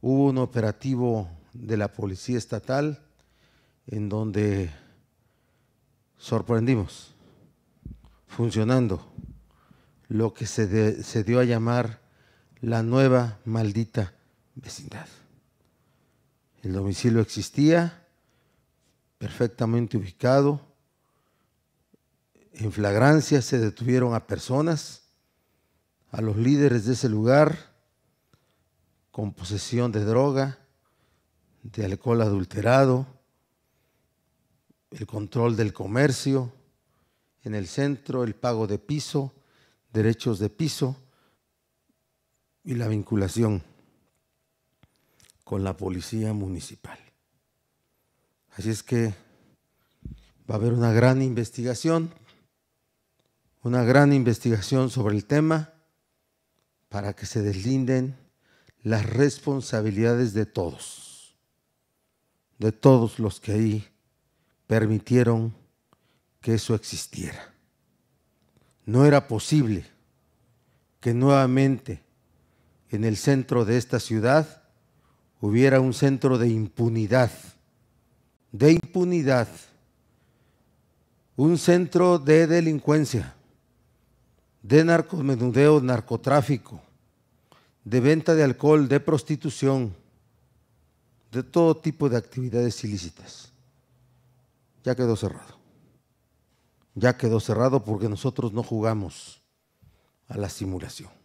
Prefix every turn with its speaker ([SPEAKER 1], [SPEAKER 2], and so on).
[SPEAKER 1] hubo un operativo de la Policía Estatal en donde sorprendimos funcionando lo que se, dio a llamar la nueva maldita vecindad. El domicilio existía, perfectamente ubicado, en flagrancia se detuvieron a personas, a los líderes de ese lugar, con posesión de droga, de alcohol adulterado, el control del comercio en el centro, el pago de piso, derechos de piso y la vinculación con la policía municipal. Así es que va a haber una gran investigación, una gran investigación sobre el tema para que se deslinden las responsabilidades de todos, de todos los que ahí permitieron que eso existiera. No era posible que nuevamente en el centro de esta ciudad hubiera un centro de impunidad, de impunidad, un centro de delincuencia, de narcomenudeo, narcotráfico, de venta de alcohol, de prostitución, de todo tipo de actividades ilícitas. Ya quedó cerrado. Ya quedó cerrado porque nosotros no jugamos a la simulación.